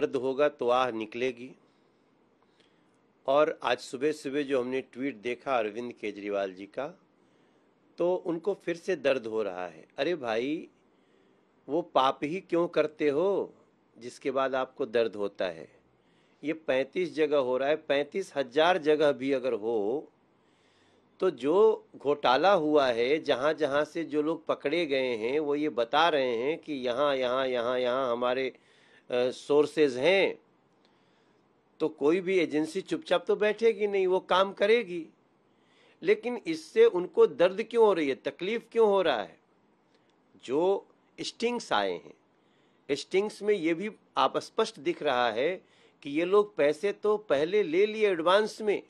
दर्द होगा तो आह निकलेगी और आज सुबह सुबह जो हमने ट्वीट देखा अरविंद केजरीवाल जी का तो उनको फिर से दर्द हो रहा है अरे भाई वो पाप ही क्यों करते हो जिसके बाद आपको दर्द होता है ये पैंतीस जगह हो रहा है पैंतीस हजार जगह भी अगर हो तो जो घोटाला हुआ है जहाँ जहाँ से जो लोग पकड़े गए हैं वो ये बता रहे हैं कि यहाँ यहाँ यहाँ यहाँ हमारे सोर्सेज हैं तो कोई भी एजेंसी चुपचाप तो बैठेगी नहीं वो काम करेगी लेकिन इससे उनको दर्द क्यों हो रही है तकलीफ क्यों हो रहा है जो स्टिंग्स आए हैं स्टिंग्स में ये भी आप स्पष्ट दिख रहा है कि ये लोग पैसे तो पहले ले लिए एडवांस में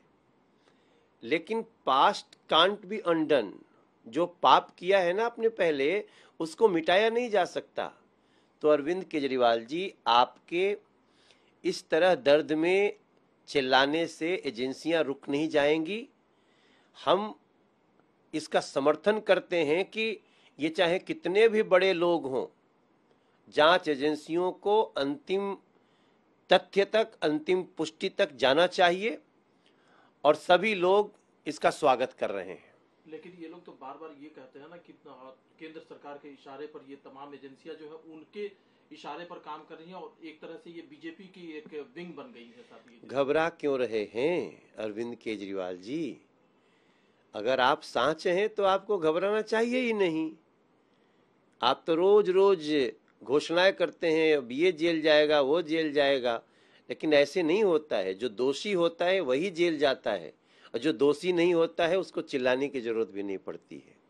लेकिन पास्ट कांट भी अनडन जो पाप किया है ना आपने पहले उसको मिटाया नहीं जा सकता तो अरविंद केजरीवाल जी आपके इस तरह दर्द में चिल्लाने से एजेंसियां रुक नहीं जाएंगी हम इसका समर्थन करते हैं कि ये चाहे कितने भी बड़े लोग हों जांच एजेंसियों को अंतिम तथ्य तक अंतिम पुष्टि तक जाना चाहिए और सभी लोग इसका स्वागत कर रहे हैं लेकिन ये लोग तो बार बार ये कहते हैं ना कि केंद्र सरकार के इशारे पर ये तमाम एजेंसियां जो है उनके इशारे पर काम कर रही हैं और एक तरह से ये बीजेपी की एक विंग बन गई है साथ घबरा क्यों रहे हैं अरविंद केजरीवाल जी अगर आप सांच हैं तो आपको घबराना चाहिए ही नहीं आप तो रोज रोज घोषणाएं करते हैं अब ये जेल जाएगा वो जेल जाएगा लेकिन ऐसे नहीं होता है जो दोषी होता है वही जेल जाता है और जो दोषी नहीं होता है उसको चिल्लाने की जरूरत भी नहीं पड़ती है